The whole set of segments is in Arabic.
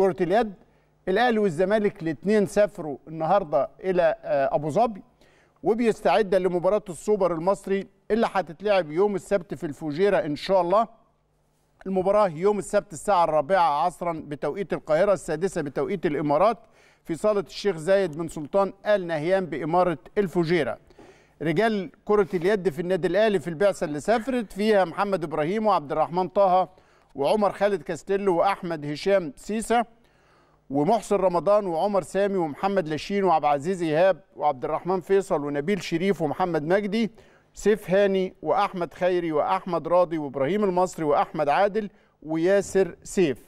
كرة اليد الأهلي والزمالك الاثنين سافروا النهارده إلى آه، أبو ظبي وبيستعد لمباراة السوبر المصري اللي هتتلعب يوم السبت في الفوجيرة إن شاء الله المباراة يوم السبت الساعة الرابعة عصرا بتوقيت القاهرة السادسة بتوقيت الإمارات في صالة الشيخ زايد بن سلطان آل نهيان بإمارة الفجيرة رجال كرة اليد في النادي الأهلي في البعثة اللي سافرت فيها محمد إبراهيم وعبد الرحمن طه وعمر خالد كاستيلو واحمد هشام سيسه ومحسن رمضان وعمر سامي ومحمد لاشين وعبد العزيز ايهاب وعبد الرحمن فيصل ونبيل شريف ومحمد مجدي سيف هاني واحمد خيري واحمد راضي وابراهيم المصري واحمد عادل وياسر سيف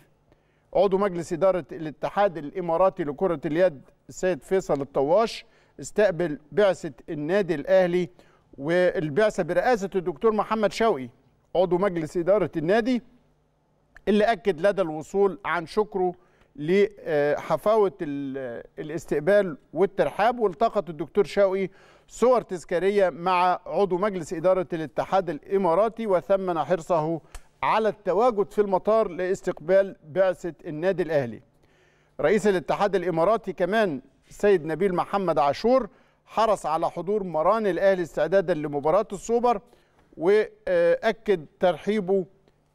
عضو مجلس اداره الاتحاد الاماراتي لكره اليد السيد فيصل الطواش استقبل بعثه النادي الاهلي والبعثه برئاسه الدكتور محمد شوقي عضو مجلس اداره النادي اللي أكد لدى الوصول عن شكره لحفاوة الاستقبال والترحاب والتقط الدكتور شوقي صور تذكارية مع عضو مجلس إدارة الاتحاد الإماراتي وثمن حرصه على التواجد في المطار لاستقبال بعثة النادي الأهلي رئيس الاتحاد الإماراتي كمان سيد نبيل محمد عاشور حرص على حضور مران الأهلي استعدادا لمباراة السوبر وأكد ترحيبه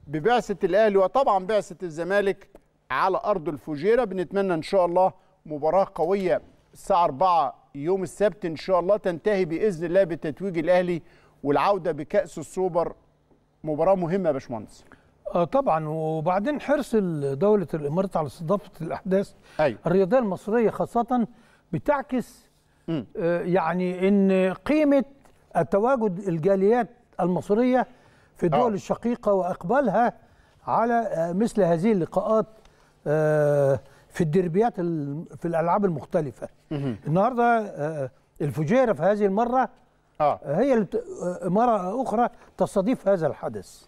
ببعثه الاهلي وطبعا بعثه الزمالك على ارض الفجيره بنتمنى ان شاء الله مباراه قويه الساعه 4 يوم السبت ان شاء الله تنتهي باذن الله بتتويج الاهلي والعوده بكاس السوبر مباراه مهمه يا باشمهندس آه طبعا وبعدين حرص دوله الامارات على استضافه الاحداث أيوة. الرياضيه المصريه خاصه بتعكس آه يعني ان قيمه التواجد الجاليات المصريه في الدول آه. أوه. الشقيقة وإقبالها على آه، مثل هذه اللقاءات آه، في الدربيات في الألعاب المختلفة النهاردة الفجيرة في هذه المرة هي مرة أخرى تستضيف هذا الحدث